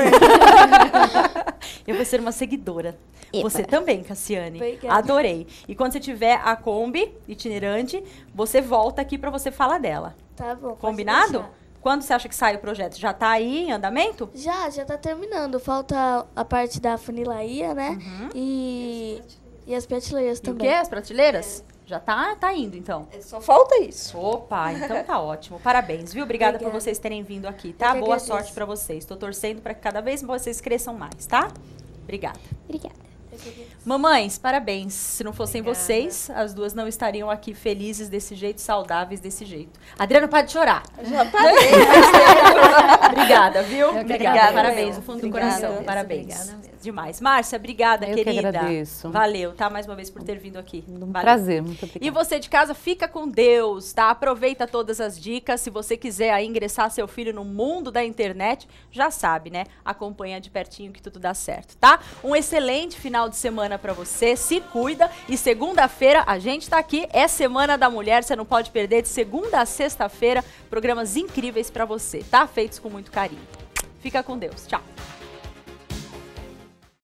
eu vou ser uma seguidora. Epa. Você também, Cassiane. Adorei. E quando você tiver a Kombi itinerante, você volta aqui para você falar dela. Tá bom. Combinado? Quando você acha que sai o projeto? Já está aí em andamento? Já, já está terminando. Falta a parte da funilaria, né? Uhum. E, e as prateleiras também. E o quê? As prateleiras? É. Já tá, tá indo, então. É, só falta isso. Opa, então tá ótimo. Parabéns, viu? Obrigada, por vocês terem vindo aqui, tá? Boa sorte para vocês. Tô torcendo para que cada vez vocês cresçam mais, tá? Obrigada. Obrigada. Mamães, parabéns. Se não fossem Obrigada. vocês, as duas não estariam aqui felizes desse jeito, saudáveis desse jeito. Adriana, pode chorar. Já Obrigada, viu? Obrigada, parabéns, do fundo Obrigada. do coração. Parabéns. Obrigada Demais. Márcia, obrigada, Eu querida. Que agradeço. Valeu, tá? Mais uma vez por ter vindo aqui. Um Valeu. prazer, muito obrigada. E você de casa, fica com Deus, tá? Aproveita todas as dicas. Se você quiser aí ingressar seu filho no mundo da internet, já sabe, né? Acompanha de pertinho que tudo dá certo, tá? Um excelente final de semana para você. Se cuida. E segunda-feira a gente tá aqui. É Semana da Mulher. Você não pode perder de segunda a sexta-feira programas incríveis para você, tá? Feitos com muito carinho. Fica com Deus. Tchau.